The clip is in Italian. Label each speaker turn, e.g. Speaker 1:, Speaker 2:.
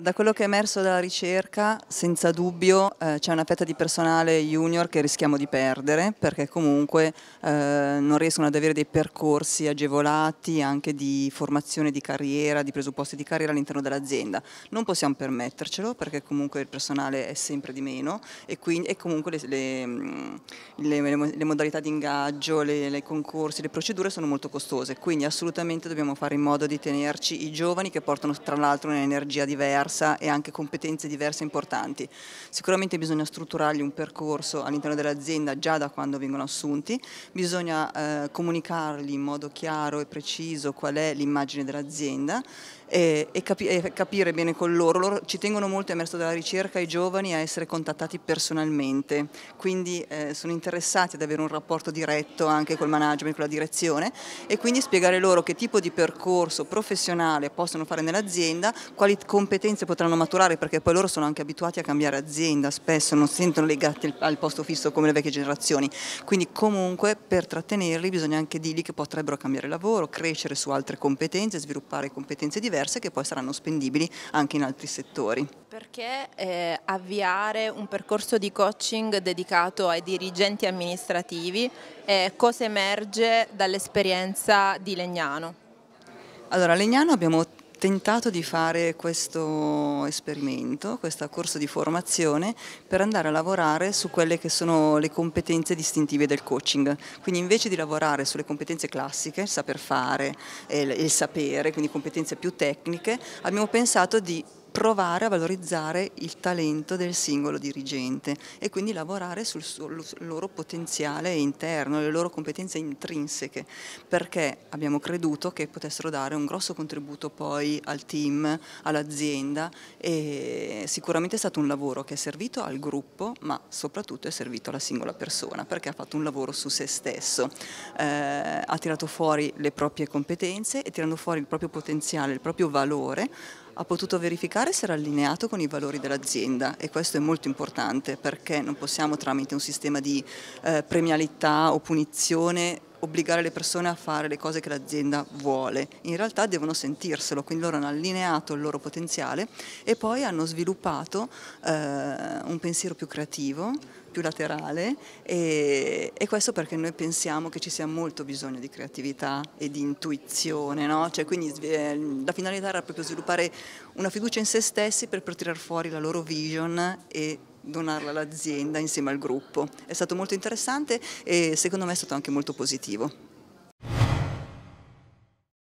Speaker 1: Da quello che è emerso dalla ricerca, senza dubbio eh, c'è una fetta di personale junior che rischiamo di perdere perché comunque eh, non riescono ad avere dei percorsi agevolati anche di formazione di carriera, di presupposti di carriera all'interno dell'azienda. Non possiamo permettercelo perché comunque il personale è sempre di meno e, quindi, e comunque le, le, mm, le, le, modalità di ingaggio, i concorsi, le procedure sono molto costose, quindi assolutamente dobbiamo fare in modo di tenerci i giovani che portano tra l'altro un'energia diversa diversa e anche competenze diverse importanti. Sicuramente bisogna strutturargli un percorso all'interno dell'azienda già da quando vengono assunti, bisogna eh, comunicargli in modo chiaro e preciso qual è l'immagine dell'azienda e, e, capi e, capire bene con loro. loro. Ci tengono molto emerso dalla ricerca i giovani a essere contattati personalmente, quindi eh, sono interessati ad avere un rapporto diretto anche col management, con la direzione e quindi spiegare loro che tipo di percorso professionale possono fare nell'azienda, quali competenze esperienze potranno maturare perché poi loro sono anche abituati a cambiare azienda spesso, non sentono legati al posto fisso come le vecchie generazioni, quindi comunque per trattenerli bisogna anche dirgli che potrebbero cambiare lavoro, crescere su altre competenze, sviluppare competenze diverse che poi saranno spendibili anche in altri settori. Perché eh, avviare un percorso di coaching dedicato ai dirigenti amministrativi e cosa emerge dall'esperienza di Legnano? Allora, a Legnano abbiamo tentato di fare questo esperimento, questo corso di formazione per andare a lavorare su quelle che sono le competenze distintive del coaching. Quindi invece di lavorare sulle competenze classiche, il saper fare, e il sapere, quindi competenze più tecniche, abbiamo pensato di provare a valorizzare il talento del singolo dirigente e quindi lavorare sul, loro potenziale interno, le loro competenze intrinseche, perché abbiamo creduto che potessero dare un grosso contributo poi al team, all'azienda e sicuramente è stato un lavoro che è servito al gruppo, ma soprattutto è servito alla singola persona, perché ha fatto un lavoro su se stesso, eh, ha tirato fuori le proprie competenze e tirando fuori il proprio potenziale, il proprio valore, ha potuto verificare se era allineato con i valori dell'azienda e questo è molto importante perché non possiamo tramite un sistema di eh, premialità o punizione obbligare le persone a fare le cose che l'azienda vuole, in realtà devono sentirselo, quindi loro hanno allineato il loro potenziale e poi hanno sviluppato eh, un pensiero più creativo, più laterale e, e, questo perché noi pensiamo che ci sia molto bisogno di creatività e di intuizione, no? cioè, quindi eh, la finalità era proprio sviluppare una fiducia in se stessi per, per tirar fuori la loro vision e donarla all'azienda insieme al gruppo. È stato molto interessante e secondo me è stato anche molto positivo.